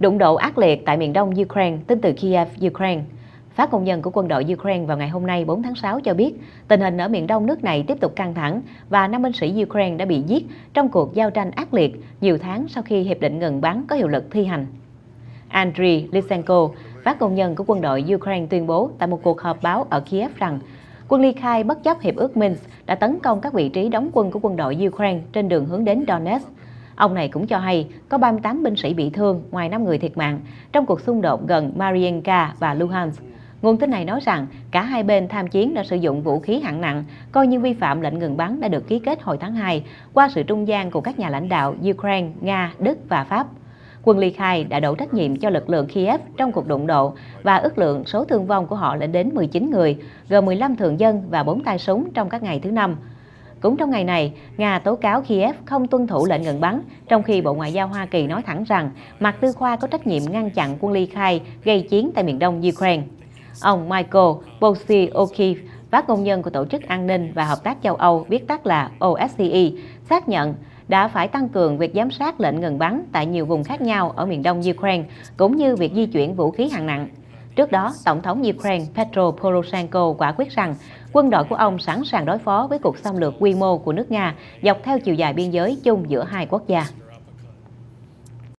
Đụng độ ác liệt tại miền đông Ukraine Tin từ Kiev, Ukraine. Phát ngôn nhân của quân đội Ukraine vào ngày hôm nay 4 tháng 6 cho biết tình hình ở miền đông nước này tiếp tục căng thẳng và 5 binh sĩ Ukraine đã bị giết trong cuộc giao tranh ác liệt nhiều tháng sau khi Hiệp định ngừng bắn có hiệu lực thi hành. Andriy Lysenko, phát ngôn nhân của quân đội Ukraine tuyên bố tại một cuộc họp báo ở Kiev rằng quân ly khai bất chấp Hiệp ước Minsk đã tấn công các vị trí đóng quân của quân đội Ukraine trên đường hướng đến Donetsk. Ông này cũng cho hay có 38 binh sĩ bị thương ngoài 5 người thiệt mạng trong cuộc xung đột gần Mariinka và Luhansk. Nguồn tin này nói rằng cả hai bên tham chiến đã sử dụng vũ khí hạng nặng, coi như vi phạm lệnh ngừng bắn đã được ký kết hồi tháng 2 qua sự trung gian của các nhà lãnh đạo Ukraine, Nga, Đức và Pháp. Quân ly khai đã đổ trách nhiệm cho lực lượng Kiev trong cuộc đụng độ và ước lượng số thương vong của họ lên đến 19 người, gồm 15 thường dân và 4 tay súng trong các ngày thứ năm. Cũng trong ngày này, Nga tố cáo Kiev không tuân thủ lệnh ngừng bắn, trong khi Bộ Ngoại giao Hoa Kỳ nói thẳng rằng mặt Tư Khoa có trách nhiệm ngăn chặn quân ly khai gây chiến tại miền đông Ukraine. Ông Michael Bossi O'Keefe, phát ngôn nhân của Tổ chức An ninh và Hợp tác châu Âu, biết tắt là OSCE, xác nhận đã phải tăng cường việc giám sát lệnh ngừng bắn tại nhiều vùng khác nhau ở miền đông Ukraine, cũng như việc di chuyển vũ khí hạng nặng. Trước đó, Tổng thống Ukraine Petro Poroshenko quả quyết rằng quân đội của ông sẵn sàng đối phó với cuộc xâm lược quy mô của nước Nga dọc theo chiều dài biên giới chung giữa hai quốc gia.